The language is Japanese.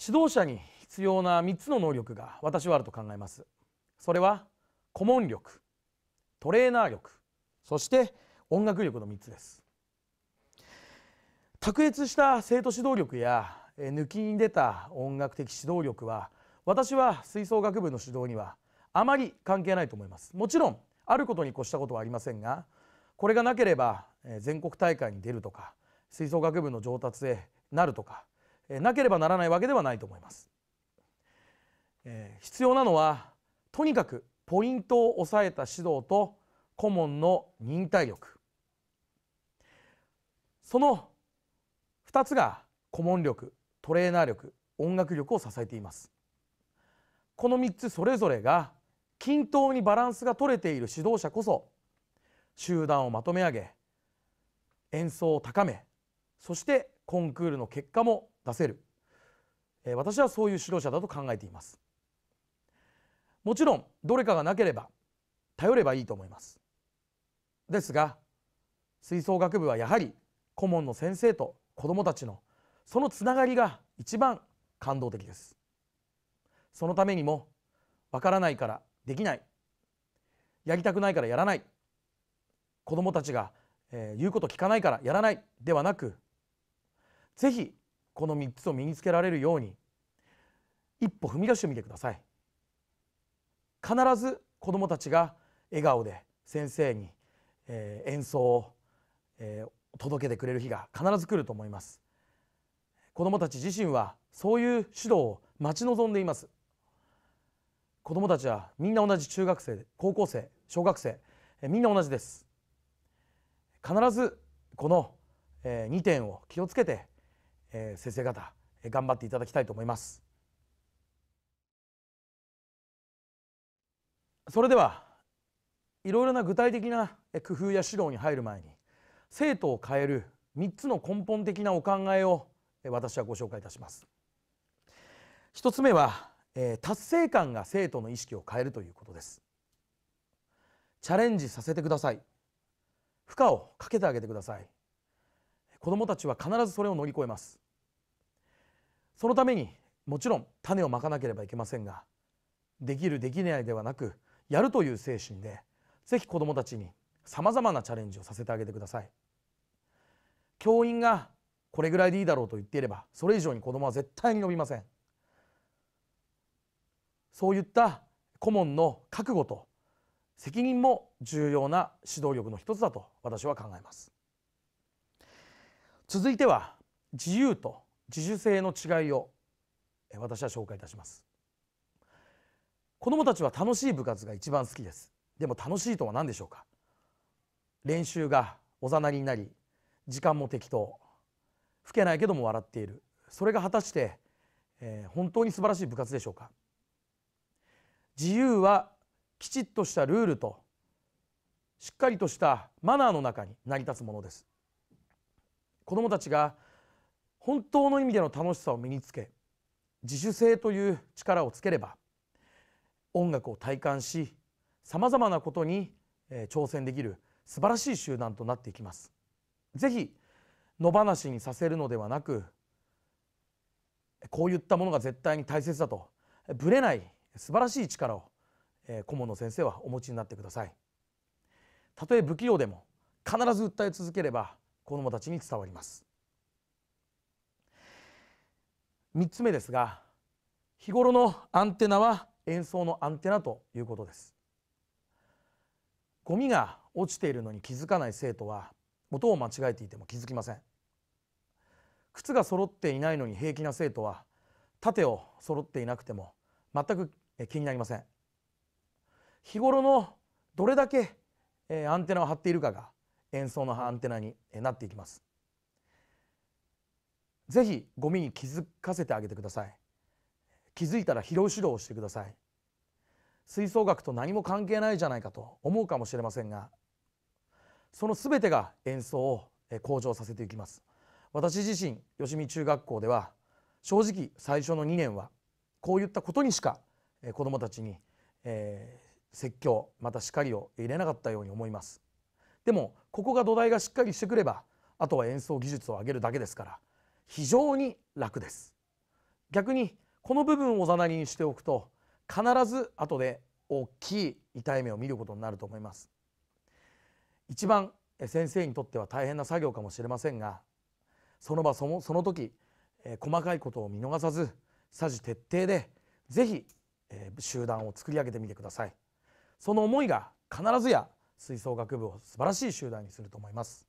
指導者に必要な3つの能力が私はあると考えますそれは顧問力トレーナー力そして音楽力の3つです卓越した生徒指導力や抜きに出た音楽的指導力は私は吹奏楽部の指導にはあまり関係ないと思いますもちろんあることに越したことはありませんがこれがなければ全国大会に出るとか吹奏楽部の上達へなるとかなければならないわけではないと思います。え必要なのはとにかくポイントを抑えた指導と顧問の忍耐力その2つが顧問力トレーナー力音楽力を支えていますこの3つそれぞれが均等にバランスが取れている指導者こそ集団をまとめ上げ演奏を高めそしてコンクールの結果も出せる私はそういう指導者だと考えていますもちろんどれかがなければ頼ればいいと思いますですが吹奏楽部はやはり顧問の先生と子どもたちのそのつながりが一番感動的ですそのためにもわからないからできないやりたくないからやらない子どもたちが、えー、言うこと聞かないからやらないではなくぜひこの3つを身につけられるように一歩踏み出してみてください必ず子どもたちが笑顔で先生に、え演奏を、え届けてくれる日が必ず来ると思います子どもたち自身はそういう指導を待ち望んでいます子どもたちはみんな同じ中学生高校生小学生えみんな同じです必ずこのえ2点を気をつけてえー、先生方え頑張っていただきたいと思いますそれではいろいろな具体的な工夫や指導に入る前に生徒を変える3つの根本的なお考えを私はご紹介いたします一つ目は、えー、達成感が生徒の意識を変えるということですチャレンジさせてください負荷をかけてあげてください子供たちは必ずそれを乗り越えますそのためにもちろん種をまかなければいけませんができるできないではなくやるという精神で是非子どもたちにさまざまなチャレンジをさせてあげてください教員がこれぐらいでいいだろうと言っていればそれ以上に子どもは絶対に伸びませんそういった顧問の覚悟と責任も重要な指導力の一つだと私は考えます続いては自由と自主性の違いを私は紹介いたします子供たちは楽しい部活が一番好きですでも楽しいとは何でしょうか練習がおざなりになり時間も適当老けないけども笑っているそれが果たして、えー、本当に素晴らしい部活でしょうか自由はきちっとしたルールとしっかりとしたマナーの中に成り立つものです子どもたちが本当の意味での楽しさを身につけ自主性という力をつければ音楽を体感しさまざまなことに挑戦できる素晴らしい集団となっていきます。ぜひ野放しにさせるのではなくこういったものが絶対に大切だとぶれない素晴らしい力を顧問の先生はお持ちになってください。たとえ不器用でも必ず訴え続ければ子どもたちに伝わります3つ目ですが日頃のアンテナは演奏のアンテナということですゴミが落ちているのに気づかない生徒は音を間違えていても気づきません靴が揃っていないのに平気な生徒は盾を揃っていなくても全く気になりません日頃のどれだけアンテナを張っているかが演奏のアンテナになっていきます。ぜひゴミに気づかせてあげてください。気づいたら拾う指導をしてください。吹奏楽と何も関係ないじゃないかと思うかもしれませんがそのべてが演奏を向上させていきます私自身吉見中学校では正直最初の2年はこういったことにしか子どもたちに、説教また叱りを入れなかったように思いますでもここが土台がしっかりしてくればあとは演奏技術を上げるだけですから非常に楽です逆にこの部分をおざなりにしておくと必ず後で大きい痛い目を見ることになると思います一番先生にとっては大変な作業かもしれませんがその場そのその時、えー、細かいことを見逃さずさじ徹底で是非、えー、集団を作り上げてみてくださいその思いが必ずや吹奏楽部を素晴らしい集団にすると思います